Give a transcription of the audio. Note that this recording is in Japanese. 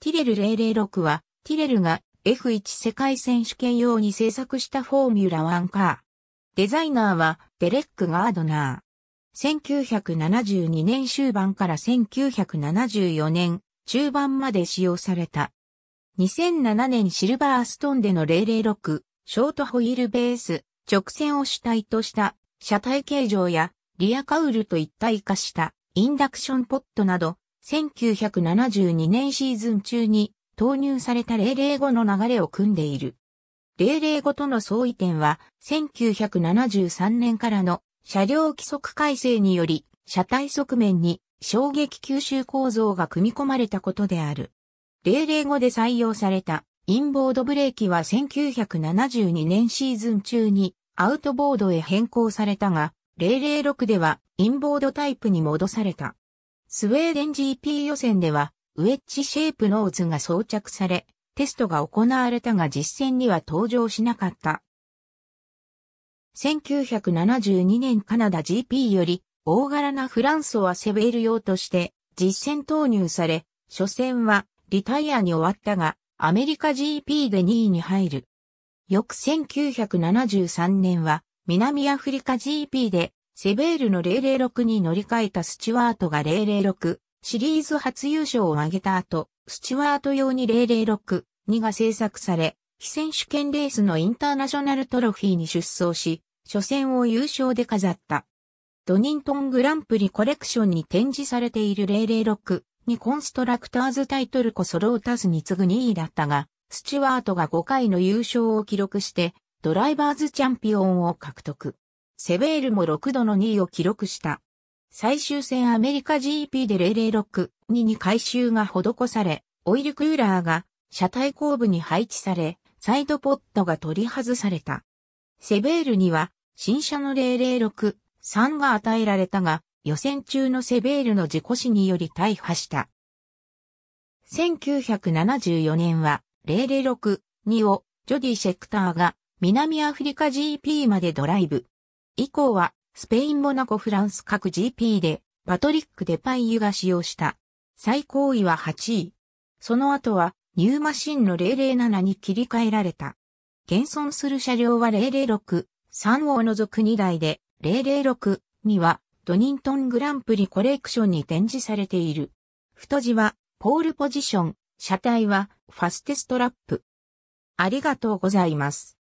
ティレル006は、ティレルが F1 世界選手権用に制作したフォーミュラ1カー。デザイナーはデレック・ガードナー。1972年終盤から1974年中盤まで使用された。2007年シルバーストンでの006、ショートホイールベース、直線を主体とした車体形状やリアカウルと一体化したインダクションポットなど1972年シーズン中に投入された005の流れを組んでいる。005との相違点は、1973年からの車両規則改正により、車体側面に衝撃吸収構造が組み込まれたことである。005で採用されたインボードブレーキは1972年シーズン中にアウトボードへ変更されたが、006ではインボードタイプに戻された。スウェーデン GP 予選では、ウェッジシェイプノーズが装着され、テストが行われたが実戦には登場しなかった。1972年カナダ GP より、大柄なフランソはセベール用として、実戦投入され、初戦はリタイアに終わったが、アメリカ GP で2位に入る。翌1973年は、南アフリカ GP でセベールの006に乗り換えたスチュワートが006シリーズ初優勝を挙げた後、スチュワート用に006、2が制作され、非選手権レースのインターナショナルトロフィーに出走し、初戦を優勝で飾った。ドニントングランプリコレクションに展示されている006にコンストラクターズタイトルこそロータスに次ぐ2位だったが、スチュワートが5回の優勝を記録して、ドライバーズチャンピオンを獲得。セベールも6度の2位を記録した。最終戦アメリカ GP で006-2に回収が施され、オイルクーラーが車体後部に配置され、サイドポットが取り外された。セベールには新車の006-3が与えられたが、予選中のセベールの事故死により大破した。1974年は006-2をジョディ・シェクターが南アフリカ GP までドライブ。以降は、スペインモナコフランス各 GP で、パトリック・デパイユが使用した。最高位は8位。その後は、ニューマシンの007に切り替えられた。現存する車両は006、3を除く2台で、006、2は、ドニントングランプリコレクションに展示されている。太字は、ポールポジション、車体は、ファステストラップ。ありがとうございます。